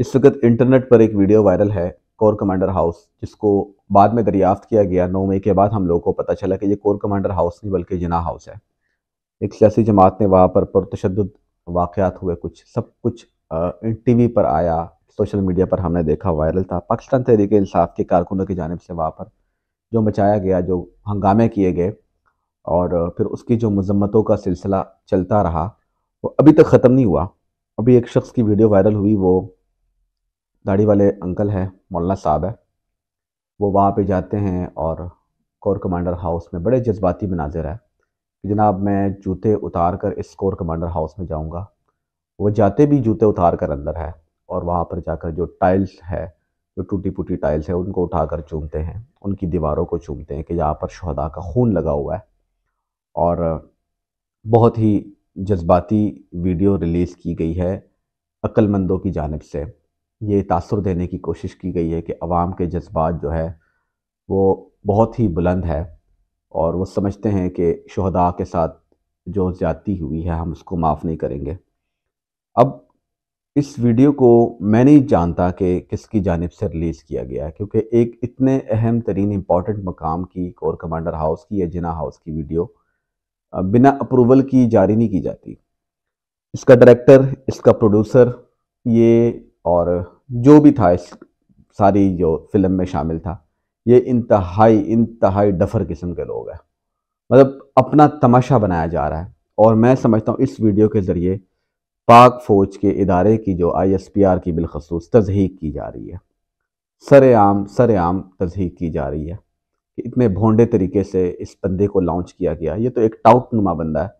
इस वक्त इंटरनेट पर एक वीडियो वायरल है कोर कमांडर हाउस जिसको बाद में दरियाफ्त किया गया नौ मई के बाद हम लोगों को पता चला कि ये कोर कमांडर हाउस नहीं बल्कि जिना हाउस है एक सियासी जमात ने वहाँ पर पुरतशद वाक़ात हुए कुछ सब कुछ टी वी पर आया सोशल मीडिया पर हमने देखा वायरल था पाकिस्तान तहरीक इंसाफ के कारकुनों की जानब से वहाँ पर जो मचाया गया जो हंगामे किए गए और फिर उसकी जो मजम्मतों का सिलसिला चलता रहा वो अभी तक ख़त्म नहीं हुआ अभी एक शख्स की वीडियो वायरल हुई वो दाढ़ी वाले अंकल हैं मौलाना साहब है वो वहाँ पे जाते हैं और कोर कमांडर हाउस में बड़े जज्बाती मनाजिर है कि जनाब मैं जूते उतार कर इस कोर कमांडर हाउस में जाऊँगा वो जाते भी जूते उतार कर अंदर है और वहाँ पर जाकर जो टाइल्स है जो टूटी फूटी टाइल्स है उनको उठा कर चूमते हैं उनकी दीवारों को चूमते हैं कि यहाँ पर शहदा का खून लगा हुआ है और बहुत ही जज्बाती वीडियो रिलीज़ की गई है अक्लमंदों की जानब से ये तासर देने की कोशिश की गई है कि आवाम के जज्बात जो है वो बहुत ही बुलंद है और वो समझते हैं कि शहदा के साथ जो ज़्यादी हुई है हम उसको माफ़ नहीं करेंगे अब इस वीडियो को मैं नहीं जानता कि किसकी जानब से रिलीज़ किया गया है क्योंकि एक इतने अहम तरीन इम्पॉर्टेंट मकाम की कोर कमांडर हाउस की या जिना हाउस की वीडियो बिना अप्रूवल की जारी नहीं की जाती इसका डायरेक्टर इसका प्रोड्यूसर ये और जो भी था इस सारी जो फिल्म में शामिल था ये इंतहाई इंतहाई डफर किस्म के लोग हैं मतलब अपना तमाशा बनाया जा रहा है और मैं समझता हूँ इस वीडियो के ज़रिए पाक फ़ौज के इदारे की जो आई एस पी आर की बिलखसूस तजहीक की जा रही है सरेआम सरेआम तजहीक की जा रही है कि इतने भोंडे तरीके से इस बंदे को लॉन्च किया गया ये तो एक टाउट नुमा बंदा है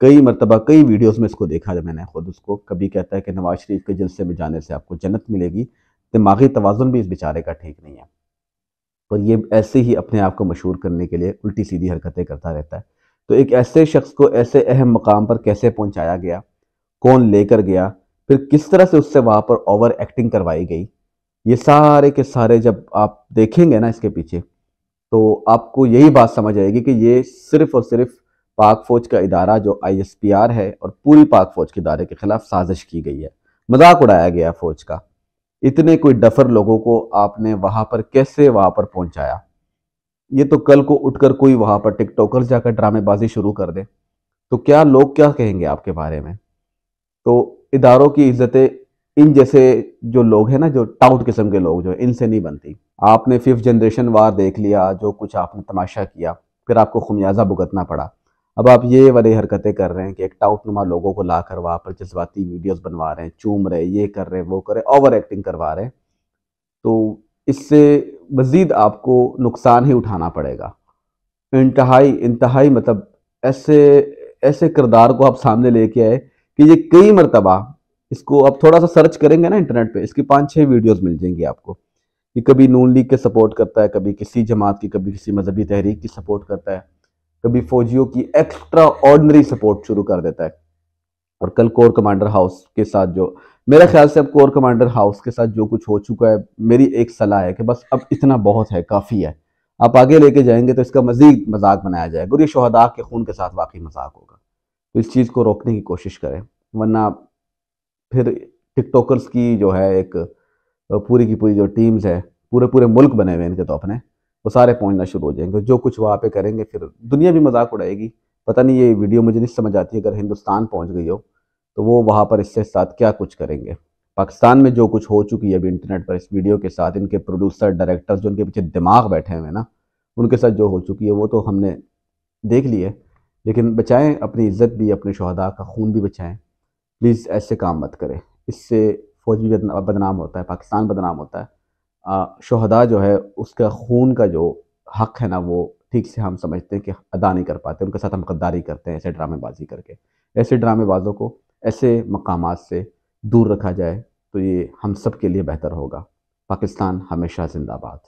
कई मरतबा कई वीडियोस में इसको देखा है मैंने खुद उसको कभी कहता है कि नवाज शरीफ के जलसे में जाने से आपको जन्नत मिलेगी दिमागी तोज़ुन भी इस बेचारे का ठीक नहीं है और तो ये ऐसे ही अपने आप को मशहूर करने के लिए उल्टी सीधी हरकतें करता रहता है तो एक ऐसे शख्स को ऐसे अहम मकाम पर कैसे पहुंचाया गया कौन लेकर गया फिर किस तरह से उससे वहाँ पर ओवर एक्टिंग करवाई गई ये सारे के सारे जब आप देखेंगे ना इसके पीछे तो आपको यही बात समझ आएगी कि ये सिर्फ और सिर्फ पाक फौज का इदारा जो आईएसपीआर है और पूरी पाक फौज के इदारे के खिलाफ साजिश की गई है मजाक उड़ाया गया फौज का इतने कोई डफर लोगों को आपने वहां पर कैसे वहां पर पहुंचाया ये तो कल को उठकर कोई वहां पर टिकटॉकर जाकर ड्रामेबाजी शुरू कर दे तो क्या लोग क्या कहेंगे आपके बारे में तो इदारों की इज्जतें इन जैसे जो लोग हैं ना जो टाउट किस्म के लोग जो इनसे नहीं बनती आपने फिफ्थ जनरेशन वार देख लिया जो कुछ आपने तमाशा किया फिर आपको खुमियाजा भुगतना पड़ा अब आप ये वाली हरकतें कर रहे हैं कि एक टाउट नुमा लोगों को ला कर वहाँ पर जज्बाती वीडियोज़ बनवा रहे हैं चूम रहे ये कर रहे हैं वो कर रहे हैं ओवर एक्टिंग करवा रहे हैं तो इससे मज़ीद आपको नुकसान ही उठाना पड़ेगा इंतहाई इंतहाई मतलब ऐसे ऐसे किरदार को आप सामने लेके आए कि ये कई मरतबा इसको आप थोड़ा सा सर्च करेंगे ना इंटरनेट पे इसकी पाँच छः वीडियोस मिल जाएंगी आपको कि कभी नून लीग के सपोर्ट करता है कभी किसी जमात की कभी किसी मजहबी तहरीक की सपोर्ट करता है कभी फौजियों की एक्स्ट्रा ऑर्डनरी सपोर्ट शुरू कर देता है और कल कोर कमांडर हाउस के साथ जो मेरा ख्याल से अब कोर कमांडर हाउस के साथ जो कुछ हो चुका है मेरी एक सलाह है कि बस अब इतना बहुत है काफ़ी है आप आगे लेके जाएंगे तो इसका मजीद मजाक बनाया जाएगा और ये शहदा के खून के साथ वाकई मजाक होगा तो इस चीज़ को रोकने की कोशिश करें वरना फिर टिकटॉकर्स की जो है एक पूरी की पूरी जो टीम्स है पूरे पूरे मुल्क बने हुए इनके तो अपने वो सारे पहुंचना शुरू हो जाएंगे जो कुछ वहाँ पे करेंगे फिर दुनिया भी मजाक उड़ाएगी पता नहीं ये वीडियो मुझे नहीं समझ आती अगर हिंदुस्तान पहुँच गई हो तो वो वहाँ पर इससे साथ क्या कुछ करेंगे पाकिस्तान में जो कुछ हो चुकी है अभी इंटरनेट पर इस वीडियो के साथ इनके प्रोड्यूसर डायरेक्टर्स जो उनके पीछे दिमाग बैठे हुए हैं ना उनके साथ जो हो चुकी है वो तो हमने देख ली है लेकिन बचाएं अपनी इज्जत भी अपने शहदा का खून भी बचाएं प्लीज़ ऐसे काम मत करें इससे फौज भी बदनाम होता है पाकिस्तान बदनाम होता है शहदा जो है उसका खून का जो हक है ना वो ठीक से हम समझते हैं कि अदा नहीं कर पाते उनके साथ हम गद्दारी करते हैं ऐसे ड्रामेबाजी करके ऐसे ड्रामेबाजों को ऐसे मकाम से दूर रखा जाए तो ये हम सब के लिए बेहतर होगा पाकिस्तान हमेशा जिंदाबाद